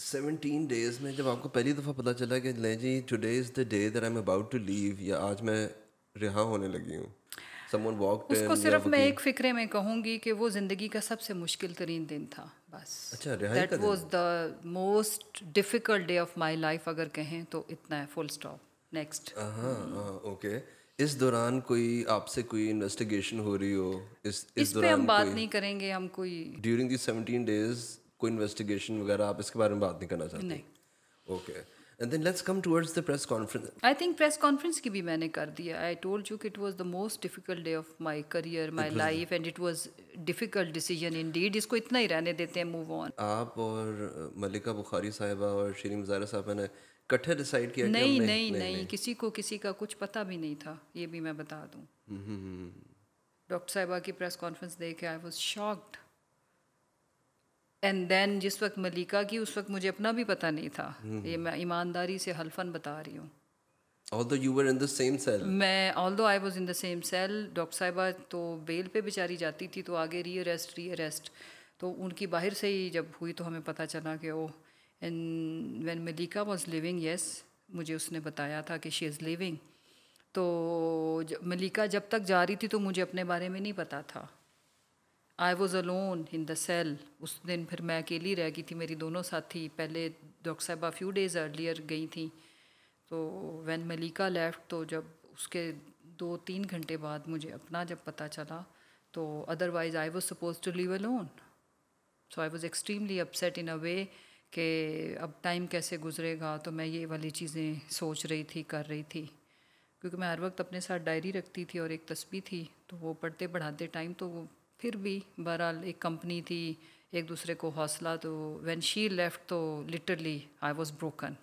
Seventeen days में जब आपको पहली दफ़ा पता चला कि ले जी today is the day that I am about to leave या आज मैं रिहा होने लगी हूँ समवन वॉकड उसको सिर्फ मैं एक फिक्रे में कहूँगी कि वो ज़िंदगी का सबसे मुश्किल तरीन दिन था बस अच्छा that was the most difficult day of my life अगर कहें तो इतना है फुल स्टॉप नेक्स्ट हाँ ओके इस दौरान कोई आपसे कोई इन्वेस्टिगेशन हो रही हो इस इस, इस पे हम बात नहीं करेंगे हम कोई ड्यूरिंग दी 17 डेज कोई इन्वेस्टिगेशन वगैरह आप इसके बारे में बात नहीं करना चाहते okay and then let's come towards the press conference I think press conference की भी मैंने कर दिया I told you it was the most difficult day of my career my life and it was difficult decision indeed इसको इतना ही रहने देते हैं मूव ऑन आप और मलिका बुखारी साहिबा और श्री मुजारा साहब मैंने इकट्ठे डिसाइड किया नहीं, कि नहीं, नहीं, नहीं नहीं किसी को किसी का कुछ पता भी नहीं था ये भी मैं बता दूं हम्म, हम्म, हम्म, डॉक्टर साहिबा की प्रेस कॉन्फ्रेंस देख के I was shocked and then जिस वक्त मलिका की उस वक्त मुझे अपना भी पता नहीं था हम्म। ये मैं ईमानदारी से हल्फन बता रही हूँ Although you were in the same cell. मैं although I was in the same cell, doctor साहिबा तो बेल पे बेचारी जाती थी तो आगे री अरेस्ट री अरेस्ट तो उनकी बाहर से ही जब हुई तो हमें पता चला कि ओ and when Malika was living yes मुझे उसने बताया था कि शी इज़ लिविंग तो मलिका जब तक जा रही थी तो मुझे अपने बारे में नहीं पता था I was alone in the cell उस दिन फिर मैं अकेली रह गई थी मेरी दोनों साथी पहले डॉक्टर साहबा फ्यू डेज़ अर्लियर गई थी तो वैन मलिका लेफ्ट तो जब उसके दो तीन घंटे बाद मुझे अपना जब पता चला तो otherwise I was suppose to live alone so I was extremely upset in a way कि अब टाइम कैसे गुजरेगा तो मैं ये वाली चीज़ें सोच रही थी कर रही थी क्योंकि मैं हर वक्त अपने साथ डायरी रखती थी और एक तस्वीर थी तो वो पढ़ते पढ़ाते टाइम तो वो फिर भी बहरहाल एक कंपनी थी एक दूसरे को हौसला तो वैन शी लेफ्ट तो लिटरली आई वॉज ब्रोकन